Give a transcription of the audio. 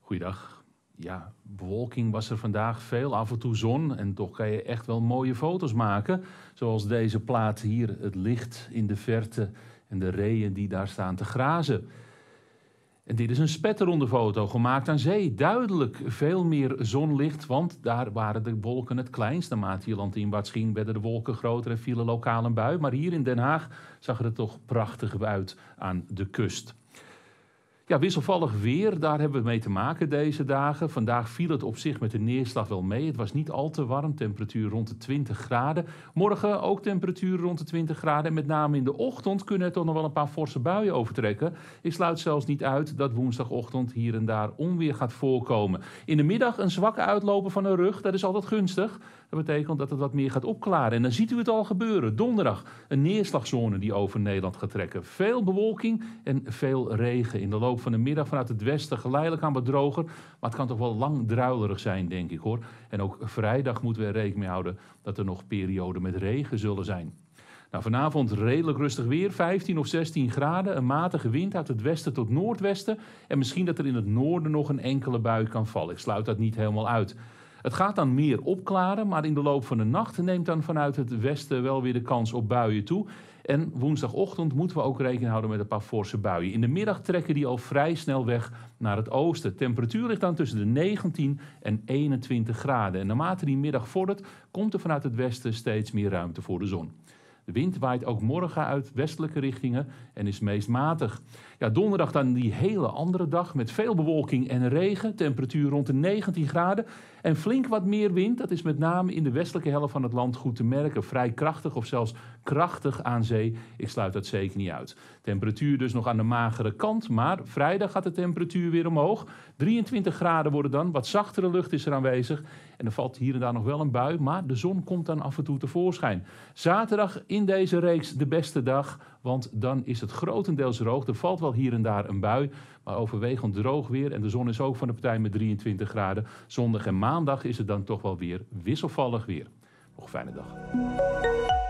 Goeiedag. Ja, bewolking was er vandaag veel, af en toe zon. En toch kan je echt wel mooie foto's maken. Zoals deze plaat hier, het licht in de verte en de reeën die daar staan te grazen dit is een spetterende foto, gemaakt aan zee. Duidelijk veel meer zonlicht, want daar waren de wolken het kleinst. Naarmate je landinwaarts ging, werden de wolken groter en vielen lokaal een bui. Maar hier in Den Haag zag het er toch prachtig uit aan de kust wisselvallig weer, daar hebben we mee te maken deze dagen. Vandaag viel het op zich met de neerslag wel mee. Het was niet al te warm, temperatuur rond de 20 graden. Morgen ook temperatuur rond de 20 graden. En met name in de ochtend kunnen er toch nog wel een paar forse buien overtrekken. Ik sluit zelfs niet uit dat woensdagochtend hier en daar onweer gaat voorkomen. In de middag een zwakke uitlopen van een rug, dat is altijd gunstig. Dat betekent dat het wat meer gaat opklaren. En dan ziet u het al gebeuren. Donderdag een neerslagzone die over Nederland gaat trekken. Veel bewolking en veel regen in de loop van de middag vanuit het westen geleidelijk aan wat droger. Maar het kan toch wel lang druilerig zijn, denk ik hoor. En ook vrijdag moeten we er rekening mee houden dat er nog perioden met regen zullen zijn. Nou, vanavond redelijk rustig weer, 15 of 16 graden. Een matige wind uit het westen tot noordwesten. En misschien dat er in het noorden nog een enkele bui kan vallen. Ik sluit dat niet helemaal uit. Het gaat dan meer opklaren, maar in de loop van de nacht neemt dan vanuit het westen wel weer de kans op buien toe. En woensdagochtend moeten we ook rekening houden met een paar forse buien. In de middag trekken die al vrij snel weg naar het oosten. Temperatuur ligt dan tussen de 19 en 21 graden. En naarmate die middag vordert, komt er vanuit het westen steeds meer ruimte voor de zon. De wind waait ook morgen uit westelijke richtingen en is meest matig. Ja, donderdag dan die hele andere dag met veel bewolking en regen. Temperatuur rond de 19 graden. En flink wat meer wind. Dat is met name in de westelijke helft van het land goed te merken. Vrij krachtig of zelfs krachtig aan zee. Ik sluit dat zeker niet uit. Temperatuur dus nog aan de magere kant. Maar vrijdag gaat de temperatuur weer omhoog. 23 graden worden dan. Wat zachtere lucht is er aanwezig. En er valt hier en daar nog wel een bui. Maar de zon komt dan af en toe tevoorschijn. Zaterdag in deze reeks de beste dag, want dan is het grotendeels droog. Er valt wel hier en daar een bui, maar overwegend droog weer. En de zon is ook van de partij met 23 graden. Zondag en maandag is het dan toch wel weer wisselvallig weer. Nog een fijne dag.